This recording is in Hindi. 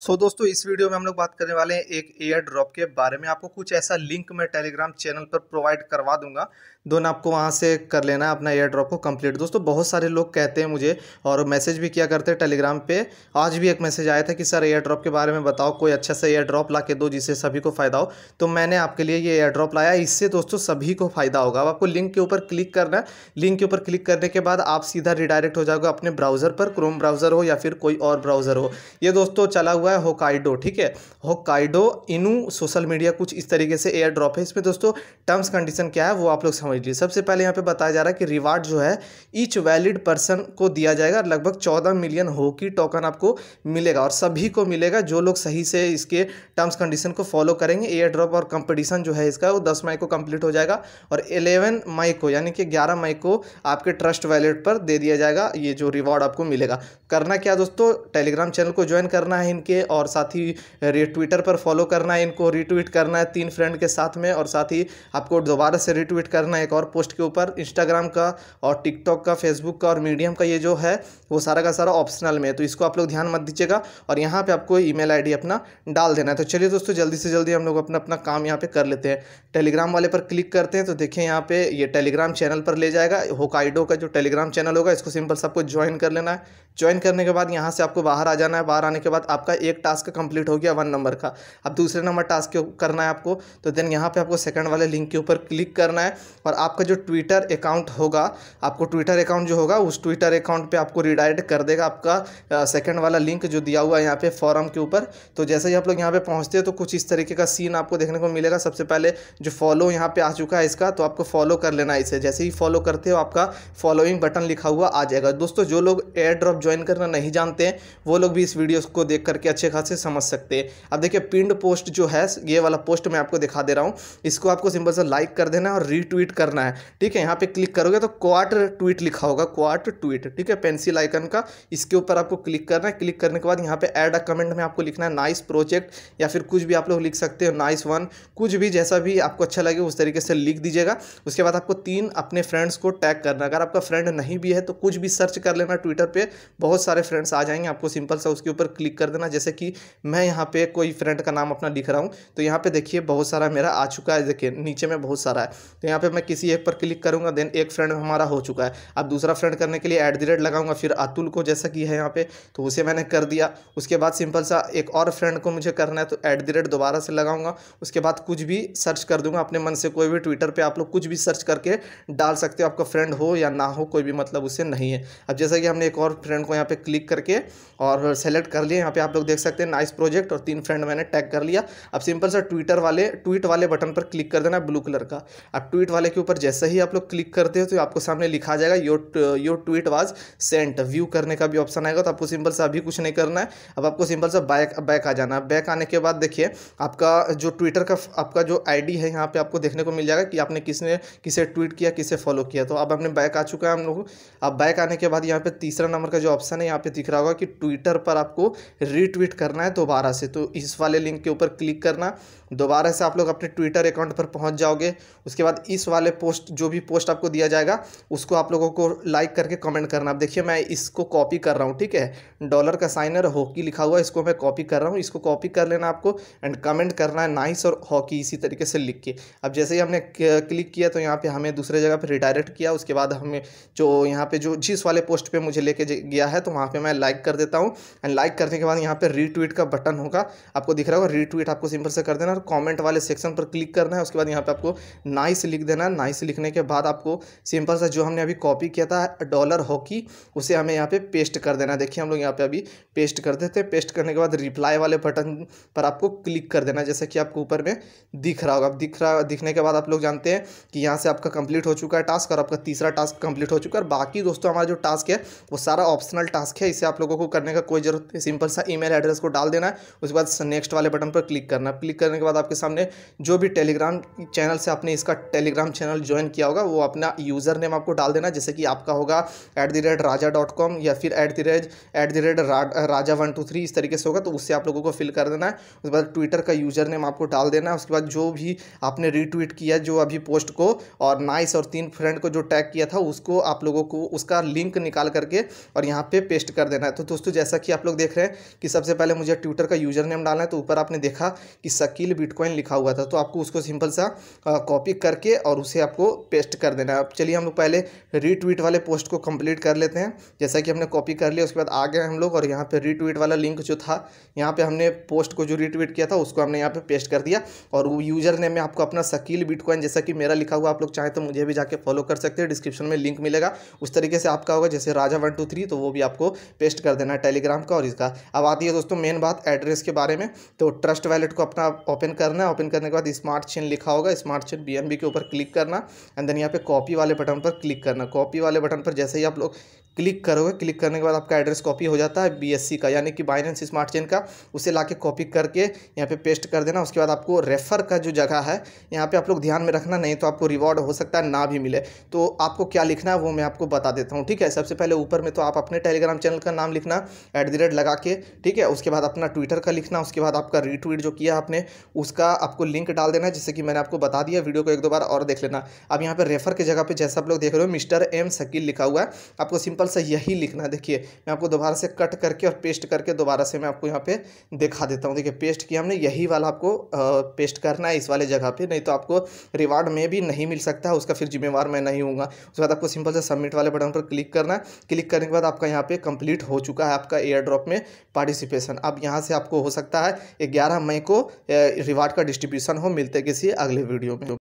सो so, दोस्तों इस वीडियो में हम लोग बात करने वाले हैं एक एयर ड्रॉप के बारे में आपको कुछ ऐसा लिंक मैं टेलीग्राम चैनल पर प्रोवाइड करवा दूंगा दोनों आपको वहां से कर लेना है अपना एयर ड्रॉप को कंप्लीट दोस्तों बहुत सारे लोग कहते हैं मुझे और मैसेज भी किया करते हैं टेलीग्राम पे आज भी एक मैसेज आया था कि सर एयर ड्रॉप के बारे में बताओ कोई अच्छा सा एयर ड्रॉप ला के दो जिससे सभी को फ़ायदा हो तो मैंने आपके लिए ये एयर ड्रॉप लाया इससे दोस्तों सभी को फ़ायदा होगा अब आपको लिंक के ऊपर क्लिक करना लिंक के ऊपर क्लिक करने के बाद आप सीधा रिडायरेक्ट हो जाओगे अपने ब्राउज़र पर क्रोम ब्राउज़र हो या फिर कोई और ब्राउज़र हो ये दोस्तों चला हुआ हुआ है होकाइडो ठीक है होकाइडो इनू सोशल मीडिया कुछ इस तरीके से एयर ड्रॉप है इसमें दोस्तों टर्म्स कंडीशन क्या है वो आप लोग समझ लीजिए सबसे पहले यहाँ पे बताया जा रहा है कि रिवार्ड जो है ईच वैलिड पर्सन को दिया जाएगा लगभग चौदह मिलियन होकी टोकन आपको मिलेगा और सभी को मिलेगा जो लोग सही से इसके टर्म्स कंडीशन को फॉलो करेंगे एयर ड्रॉप और कंपटीशन जो है इसका वो दस मई को कंप्लीट हो जाएगा और एलेवन मई को यानी कि ग्यारह मई को आपके ट्रस्ट वैलेट पर दे दिया जाएगा ये जो रिवॉर्ड आपको मिलेगा करना क्या दोस्तों टेलीग्राम चैनल को ज्वाइन करना है इनके और साथ ही ट्विटर पर फॉलो करना है इनको रीट्वीट करना है तीन फ्रेंड के साथ में और साथ ही आपको दोबारा से रीट्वीट करना है एक और पोस्ट के ऊपर इंस्टाग्राम का और टिकटॉक का फेसबुक का और मीडियम का ये जो है वो सारा का सारा ऑप्शनल में है तो इसको आप लोग ध्यान मत दीजिएगा और यहाँ पर आपको ई मेल अपना डाल देना है तो चलिए दोस्तों जल्दी से जल्दी हम लोग अपना अपना काम यहाँ पर कर लेते हैं टेलीग्राम वाले पर क्लिक करते हैं तो देखिए यहाँ पे ये टेलीग्राम चैनल पर ले जाएगा होकाइडो का जो टेलीग्राम चैनल होगा इसको सिंपल सबको ज्वाइन कर लेना है ज्वाइन करने के बाद यहाँ से आपको बाहर आ जाना है बाहर आने के बाद आपका एक टास्क कंप्लीट हो गया वन नंबर का अब दूसरे नंबर टास्क करना है आपको तो देन यहाँ पे आपको सेकंड वाले लिंक के ऊपर क्लिक करना है और आपका जो ट्विटर अकाउंट होगा आपको ट्विटर अकाउंट जो होगा उस ट्विटर अकाउंट पर आपको रिडायरेक्ट कर देगा आपका सेकेंड वाला लिंक जो दिया हुआ है यहाँ पे फॉरम के ऊपर तो जैसे ही आप लोग यहाँ पर पहुँचते हैं तो कुछ इस तरीके का सीन आपको देखने को मिलेगा सबसे पहले जो फॉलो यहाँ पर आ चुका है इसका तो आपको फॉलो कर लेना है इसे जैसे ही फॉलो करते हो आपका फॉलोइंग बटन लिखा हुआ आ जाएगा दोस्तों जो लोग एयर ड्रॉप ज्वाइन करना नहीं जानते हैं वो लोग भी इस वीडियो को देख करके अच्छे खासे समझ सकते हैं अब देखिए पिंड पोस्ट जो है ये वाला पोस्ट मैं आपको दिखा दे रहा हूँ इसको आपको सिंपल से लाइक कर देना और रीट्वीट करना है ठीक है यहाँ पे क्लिक करोगे तो क्वाट ट्वीट लिखा होगा क्वाट ट्वीट ठीक है पेंसिल आइकन का इसके ऊपर आपको क्लिक करना है क्लिक करने के बाद यहाँ पे एड अ कमेंट में आपको लिखना है नाइस प्रोजेक्ट या फिर कुछ भी आप लोग लिख सकते हो नाइस वन कुछ भी जैसा भी आपको अच्छा लगे उस तरीके से लिख दीजिएगा उसके बाद आपको तीन अपने फ्रेंड्स को टैग करना अगर आपका फ्रेंड नहीं भी है तो कुछ भी सर्च कर लेना ट्विटर पर बहुत सारे फ्रेंड्स आ जाएंगे आपको सिंपल सा उसके ऊपर क्लिक कर देना जैसे जैसे कि मैं यहाँ पे कोई फ्रेंड का नाम अपना लिख रहा हूँ तो यहाँ पे देखिए बहुत सारा मेरा आ चुका है देखिए नीचे में बहुत सारा है तो यहाँ पे मैं किसी एक पर क्लिक करूँगा देन एक फ्रेंड हमारा हो चुका है अब दूसरा फ्रेंड करने के लिए एट द रेट लगाऊंगा फिर अतुल को जैसा कि है यहाँ पर तो उसे मैंने कर दिया उसके बाद सिंपल सा एक और फ्रेंड को मुझे करना है तो एट द रेट दोबारा से लगाऊंगा उसके बाद कुछ भी सर्च कर दूंगा अपने मन से कोई भी ट्विटर पर आप लोग कुछ भी सर्च करके डाल सकते हो आपका फ्रेंड हो या ना हो कोई भी मतलब उसे नहीं है अब जैसा कि हमने एक और फ्रेंड को यहाँ पे क्लिक करके और सेलेक्ट कर लिए यहाँ पे आप लोग देख देख सकते हैं नाइस प्रोजेक्ट और तीन फ्रेंड मैंने टैग कर लिया अब सिंपल सा ट्विटर वाले ट्वीट वाले बटन पर क्लिक कर देना ब्लू कलर का अब ट्वीट वाले के ऊपर जैसे ही आप लोग क्लिक करते हो तो आपको सामने लिखा जाएगा your your tweet was sent view करने का भी ऑप्शन आएगा तो आपको सिंपल सा अभी कुछ नहीं करना है अब आपको सिंपल सा बैक बैक आ जाना है बैक आने के बाद देखिए आपका जो ट्विटर का आपका जो आई है यहाँ पर आपको देखने को मिल जाएगा कि आपने किसने किसे ट्वीट किया किसे फॉलो किया तो अब हमने बैक आ चुका है हम लोग अब बैक आने के बाद यहाँ पर तीसरा नंबर का जो ऑप्शन है यहाँ पर दिख रहा होगा कि ट्विटर पर आपको रीट्वीट ट्वीट करना है दोबारा से तो इस वाले लिंक के ऊपर क्लिक करना दोबारा से आप लोग अपने ट्विटर अकाउंट पर पहुंच जाओगे उसके बाद इस वाले पोस्ट जो भी पोस्ट आपको दिया जाएगा उसको आप लोगों को लाइक करके कमेंट करना अब देखिए मैं इसको कॉपी कर रहा हूँ ठीक है डॉलर का साइनर हॉकी लिखा हुआ है इसको मैं कॉपी कर रहा हूँ इसको कॉपी कर लेना आपको एंड कमेंट करना है नाइस और हॉकी इसी तरीके से लिख के अब जैसे ही हमने क्लिक किया तो यहाँ पर हमें दूसरे जगह पर रिडायरेक्ट किया उसके बाद हमें जो यहाँ पर जो जिस वाले पोस्ट पर मुझे लेके गया है तो वहाँ पर मैं लाइक कर देता हूँ एंड लाइक करने के बाद यहाँ पर रीट्वीट का बटन होगा आपको दिख रहा होगा रीट्वीट आपको सिंपल से कर देना और कमेंट वाले सेक्शन पर क्लिक करना है उसके बाद यहाँ पे आपको नाइस लिख देना है नाइस लिखने के बाद आपको सिंपल से जो हमने अभी कॉपी किया था डॉलर हॉकी उसे हमें यहाँ पे पेस्ट कर देना है देखिए हम लोग यहाँ पे अभी पेस्ट कर देते हैं पेस्ट करने के बाद रिप्लाई वाले बटन पर आपको क्लिक कर देना जैसे कि आपको ऊपर में दिख रहा होगा दिख रहा दिखने के बाद आप लोग जानते हैं कि यहाँ से आपका कंप्लीट हो चुका है टास्क और आपका तीसरा टास्क कंप्लीट हो चुका है बाकी दोस्तों हमारा जो टास्क है वो सारा ऑप्शनल टास्क है इसे आप लोगों को करने का कोई जरूरत नहीं सिंपल सा ईमेल एड्रेस को डाल देना है उसके बाद नेक्स्ट वाले बटन पर क्लिक करना है क्लिक करने के बाद आपके सामने जो भी टेलीग्राम चैनल से आपने इसका टेलीग्राम चैनल ज्वाइन किया होगा वो अपना यूज़र नेम आपको डाल देना जैसे कि आपका होगा एट दी रेट कॉम या फिर एट वन टू थ्री इस तरीके से होगा तो उससे आप लोगों को फिल कर देना है उसके बाद ट्विटर का यूज़र नेम आपको डाल देना है उसके बाद जो भी आपने रीट्वीट किया जो अभी पोस्ट को और नाइस और तीन फ्रेंड को जो टैग किया था उसको आप लोगों को उसका लिंक निकाल करके और यहाँ पे पेस्ट कर देना है तो दोस्तों जैसा कि आप लोग देख रहे हैं कि सबसे सबसे पहले मुझे ट्विटर का यूजर नेम डालना है तो ऊपर आपने देखा कि शकील बिटकॉइन लिखा हुआ था तो आपको उसको सिंपल सा कॉपी करके और उसे आपको पेस्ट कर देना है अब चलिए हम लोग पहले रीट्वीट वाले पोस्ट को कंप्लीट कर लेते हैं जैसा कि हमने कॉपी कर लिया उसके बाद आ गए हम लोग और यहाँ पर रीट्वीट वाला लिंक जो था यहाँ पर हमने पोस्ट को जो रीट्वीट किया था उसको हमने यहाँ पर पेस्ट कर दिया और वो यूजर नेम में आपको अपना शकील बिटकॉइन जैसा कि मेरा लिखा हुआ आप लोग चाहें तो मुझे भी जाके फॉलो कर सकते हैं डिस्क्रिप्शन में लिंक मिलेगा उस तरीके से आपका होगा जैसे राजा वन टू थ्री तो वो भी आपको पेस्ट कर देना है टेलीग्राम का और इसका अब आती है दोस्तों मेन बात एड्रेस के बारे में तो ट्रस्ट वैलेट को अपना ओपन करना है ओपन करने के बाद स्मार्ट चेन लिखा होगा स्मार्ट चेन बी के ऊपर क्लिक करना एंड देन यहाँ पे कॉपी वाले बटन पर क्लिक करना कॉपी वाले बटन पर जैसे ही आप लोग क्लिक करोगे क्लिक करने के बाद आपका एड्रेस कॉपी हो जाता है बीएससी का यानी कि बाइनेंस स्मार्ट चेन का उसे ला कॉपी करके यहाँ पे पेस्ट कर देना उसके बाद आपको रेफर का जो जगह है यहाँ पे आप लोग ध्यान में रखना नहीं तो आपको रिवॉर्ड हो सकता है ना भी मिले तो आपको क्या लिखना है वो मैं आपको बता देता हूँ ठीक है सबसे पहले ऊपर में तो आप अपने टेलीग्राम चैनल का नाम लिखना एट द रेट लगा के ठीक है उसके बाद अपना ट्विटर का लिखना उसके बाद आपका रीट्वीट जो किया आपने उसका आपको लिंक डाल देना जैसे कि मैंने आपको बता दिया वीडियो को एक दो बार और देख लेना अब यहाँ पर रेफर की जगह पर जैसा आप लोग देख रहे हो मिस्टर एम शकील लिखा हुआ है आपको सिंपल सा यही लिखना है देखिए मैं आपको दोबारा से कट करके और पेस्ट करके दोबारा से मैं आपको यहाँ पे दिखा देता हूँ देखिए पेस्ट किया हमने यही वाला आपको पेस्ट करना है इस वाले जगह पे नहीं तो आपको रिवार्ड में भी नहीं मिल सकता है उसका फिर जिम्मेवार मैं नहीं हूँ उसके बाद आपको सिंपल से सबमिट वाले बटन पर क्लिक करना है क्लिक करने के बाद आपका यहाँ पर कंप्लीट हो चुका है आपका एयर ड्रॉप में पार्टिसिपेशन अब यहाँ से आपको हो सकता है ग्यारह मई को रिवार्ड का डिस्ट्रीब्यूशन हो मिलते किसी अगले वीडियो में